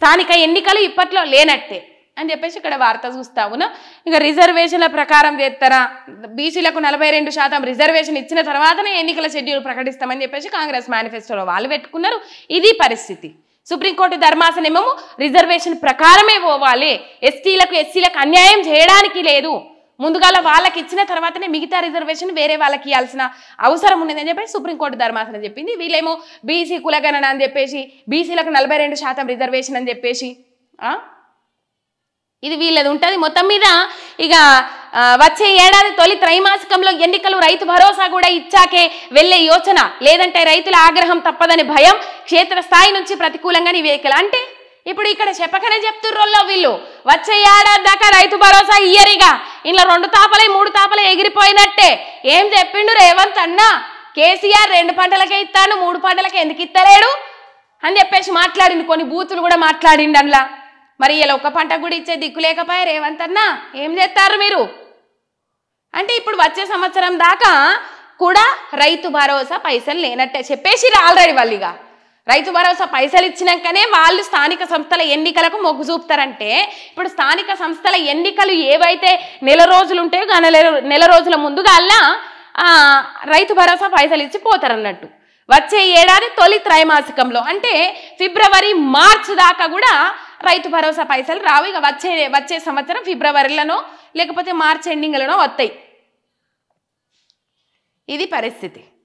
స్థానిక ఎన్నికలు ఇప్పట్లో లేనట్టే అని చెప్పేసి ఇక్కడ వార్త చూస్తా ఉన్నా ఇక రిజర్వేషన్ల ప్రకారం చేస్తారా బీసీలకు నలభై రెండు శాతం రిజర్వేషన్ ఇచ్చిన తర్వాతనే ఎన్నికల షెడ్యూల్ ప్రకటిస్తామని చెప్పేసి కాంగ్రెస్ మేనిఫెస్టోలో వాళ్ళు పెట్టుకున్నారు ఇది పరిస్థితి సుప్రీంకోర్టు ధర్మాసనమేమో రిజర్వేషన్ ప్రకారమే పోవాలి ఎస్టీలకు ఎస్సీలకు అన్యాయం చేయడానికి లేదు ముందుగాల వాళ్ళకి ఇచ్చిన తర్వాతనే మిగతా రిజర్వేషన్ వేరే వాళ్ళకి ఇవ్వాల్సిన అవసరం ఉన్నదని చెప్పి సుప్రీంకోర్టు ధర్మాసనం చెప్పింది వీళ్ళేమో బీసీ కులగణన అని చెప్పేసి బీసీలకు నలభై రెండు శాతం రిజర్వేషన్ అని చెప్పేసి ఇది వీళ్ళది ఉంటుంది మొత్తం మీద ఇక వచ్చే ఏడాది తొలి త్రైమాసికంలో ఎన్నికలు రైతు భరోసా కూడా ఇచ్చాకే వెళ్లే యోచన లేదంటే రైతుల ఆగ్రహం తప్పదని భయం క్షేత్రస్థాయి నుంచి ప్రతికూలంగా నివేకలు అంటే ఇప్పుడు ఇక్కడ చెప్పకనే చెప్తుర్రోల్లో వీళ్ళు వచ్చే ఏడాది దాకా రైతు భరోసా ఇయ్యరిగా ఇలా రెండు తాపలై మూడు తాపలై ఎగిరిపోయినట్టే ఏం చెప్పిండు రేవంత్ అన్న కేసీఆర్ రెండు పంటలకే ఇస్తాను మూడు పంటలకే ఎందుకు ఇస్తలేడు అని చెప్పేసి మాట్లాడింది కొన్ని బూతులు కూడా మాట్లాడిండు అందులో మరి ఇలా ఒక పంట కూడా ఇచ్చే దిక్కు లేకపోయా రేవంత్ అన్న ఏం చేస్తారు మీరు అంటే ఇప్పుడు వచ్చే సంవత్సరం దాకా కూడా రైతు భరోసా పైసలు లేనట్టే చెప్పేసి ఆల్రెడీ వాళ్ళు రైతు భరోసా పైసలు ఇచ్చినాకనే వాళ్ళు స్థానిక సంస్థల ఎన్నికలకు మొగ్గు చూపుతారంటే ఇప్పుడు స్థానిక సంస్థల ఎన్నికలు ఏవైతే నెల రోజులు ఉంటాయో ఆ నెల నెల రోజుల ముందుగా రైతు భరోసా పైసలు ఇచ్చి పోతారన్నట్టు వచ్చే ఏడాది తొలి త్రైమాసికంలో అంటే ఫిబ్రవరి మార్చ్ దాకా కూడా రైతు భరోసా పైసలు రావు ఇక వచ్చే వచ్చే సంవత్సరం ఫిబ్రవరిలోనో లేకపోతే మార్చ్ ఎండింగ్లోనో వస్తాయి ఇది పరిస్థితి